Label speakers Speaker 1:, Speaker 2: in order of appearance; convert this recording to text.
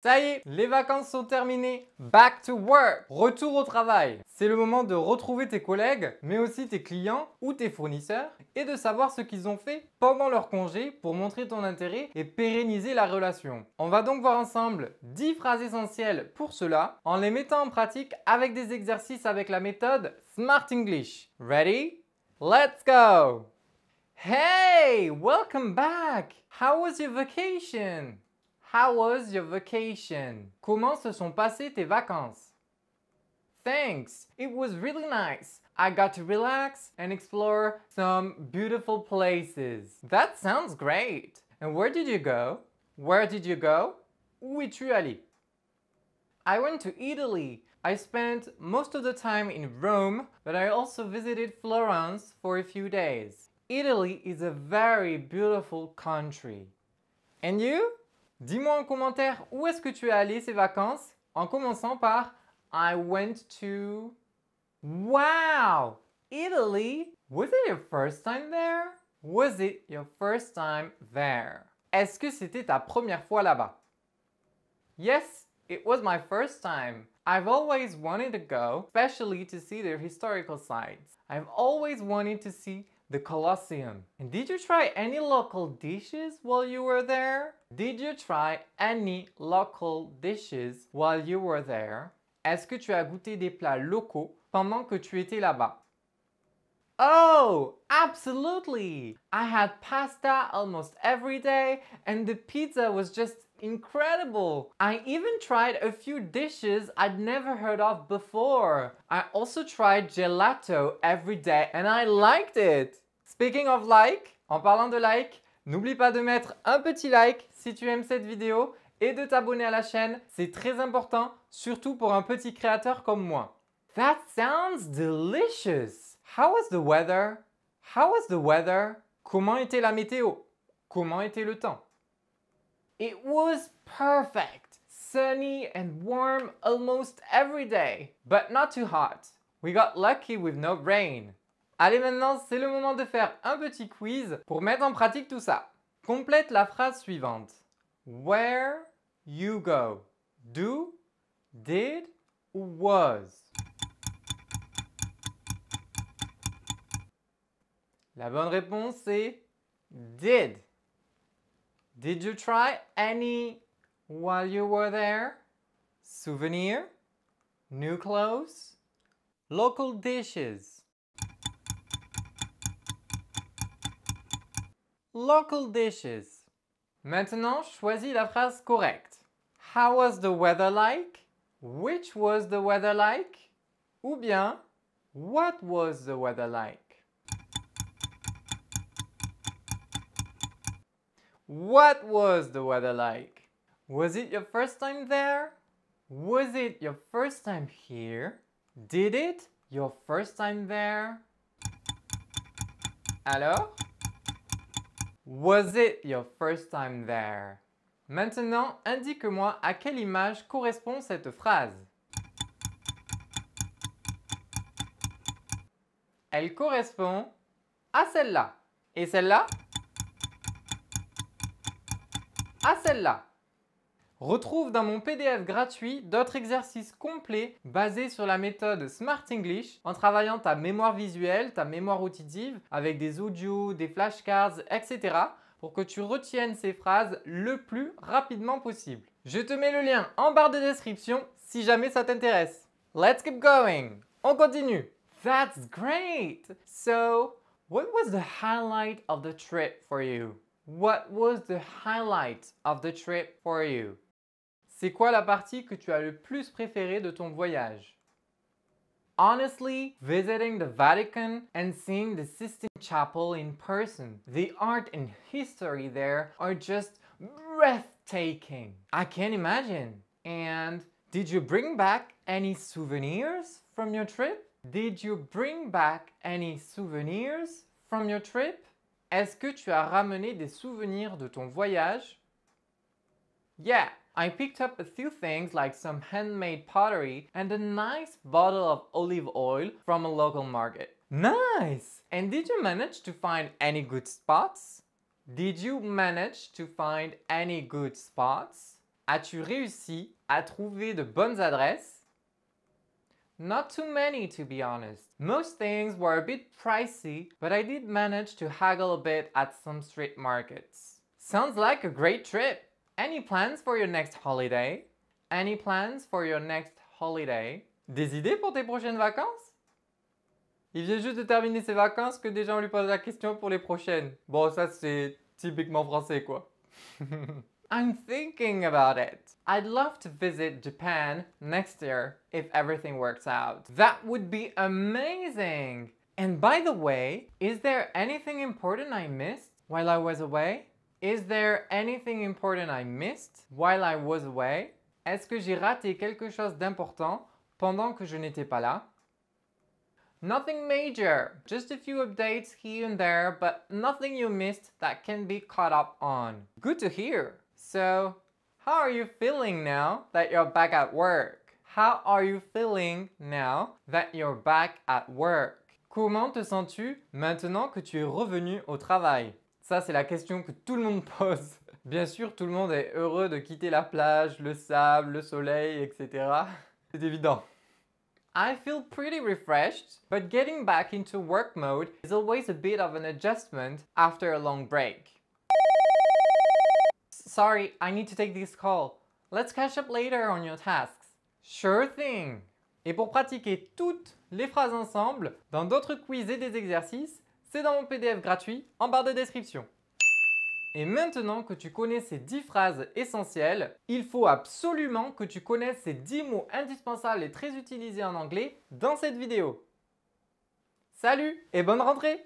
Speaker 1: Ça y est, les vacances sont terminées. Back to work. Retour au travail. C'est le moment de retrouver tes collègues, mais aussi tes clients ou tes fournisseurs, et de savoir ce qu'ils ont fait pendant leur congé pour montrer ton intérêt et pérenniser la relation. On va donc voir ensemble 10 phrases essentielles pour cela, en les mettant en pratique avec des exercices avec la méthode Smart English. Ready? Let's go! Hey, welcome back! How was your vacation? How was your vacation? Comment se sont passées tes vacances? Thanks, it was really nice. I got to relax and explore some beautiful places. That sounds great. And where did you go? Where did you go? Où es-tu allé? I went to Italy. I spent most of the time in Rome, but I also visited Florence for a few days. Italy is a very beautiful country. And you? Dis-moi en commentaire où est-ce que tu es allé ces vacances en commençant par I went to... Wow! Italy? Was it your first time there? Was it your first time there? Est-ce que c'était ta première fois là-bas? Yes, it was my first time. I've always wanted to go, especially to see their historical sites. I've always wanted to see the Colosseum. And did you try any local dishes while you were there? Did you try any local dishes while you were there? Est-ce que tu as goûté des plats locaux pendant que tu étais là-bas? Oh, absolutely! I had pasta almost every day and the pizza was just incredible. I even tried a few dishes I'd never heard of before. I also tried gelato every day and I liked it. Speaking of like, en parlant de like, n'oublie pas de mettre un petit like si tu aimes cette vidéo et de t'abonner à la chaîne, c'est très important, surtout pour un petit créateur comme moi. That sounds delicious. How was the weather? How was the weather? Comment était la météo? Comment était le temps? It was perfect. Sunny and warm almost every day, but not too hot. We got lucky with no rain. Allez maintenant, c'est le moment de faire un petit quiz pour mettre en pratique tout ça. Complète la phrase suivante. Where you go. Do, did was. La bonne réponse est did. Did you try any while you were there? Souvenir? New clothes? Local dishes? Local dishes. Maintenant, choisis la phrase correcte. How was the weather like? Which was the weather like? Ou bien, what was the weather like? What was the weather like? Was it your first time there? Was it your first time here? Did it your first time there? Alors? Was it your first time there? Maintenant, indique-moi à quelle image correspond cette phrase. Elle correspond à celle-là. Et celle-là à celle-là. Retrouve dans mon PDF gratuit d'autres exercices complets basés sur la méthode Smart English en travaillant ta mémoire visuelle, ta mémoire auditive avec des audios, des flashcards, etc. pour que tu retiennes ces phrases le plus rapidement possible. Je te mets le lien en barre de description si jamais ça t'intéresse. Let's keep going. On continue. That's great. So, what was the highlight of the trip for you? What was the highlight of the trip for you? C'est quoi la partie que tu as le plus préférée de ton voyage? Honestly, visiting the Vatican and seeing the Sistine Chapel in person, the art and history there are just breathtaking. I can't imagine. And did you bring back any souvenirs from your trip? Did you bring back any souvenirs from your trip? Est-ce que tu as ramené des souvenirs de ton voyage? Yeah, I picked up a few things like some handmade pottery and a nice bottle of olive oil from a local market. Nice! And did you manage to find any good spots? Did you manage to find any good spots? As-tu réussi à trouver de bonnes adresses? Not too many to be honest. Most things were a bit pricey, but I did manage to haggle a bit at some street markets. Sounds like a great trip! Any plans for your next holiday? Any plans for your next holiday? Des idées pour tes prochaines vacances? Il vient juste de terminer ses vacances que des gens lui posent la question pour les prochaines. Bon, ça c'est typiquement français quoi. I'm thinking about it. I'd love to visit Japan next year if everything works out. That would be amazing! And by the way, is there anything important I missed while I was away? Is there anything important I missed while I was away? Est-ce que j'ai raté quelque chose d'important pendant que je n'étais pas là? Nothing major, just a few updates here and there, but nothing you missed that can be caught up on. Good to hear! So, how are you feeling now that you're back at work? How are you feeling now that you're back at work? Comment te sens-tu maintenant que tu es revenu au travail Ça, c'est la question que tout le monde pose. Bien sûr, tout le monde est heureux de quitter la plage, le sable, le soleil, etc. C'est évident. I feel pretty refreshed, but getting back into work mode is always a bit of an adjustment after a long break. Sorry, I need to take this call. Let's catch up later on your tasks. Sure thing! Et pour pratiquer toutes les phrases ensemble, dans d'autres quiz et des exercices, c'est dans mon PDF gratuit en barre de description. Et maintenant que tu connais ces 10 phrases essentielles, il faut absolument que tu connaisses ces 10 mots indispensables et très utilisés en anglais dans cette vidéo. Salut et bonne rentrée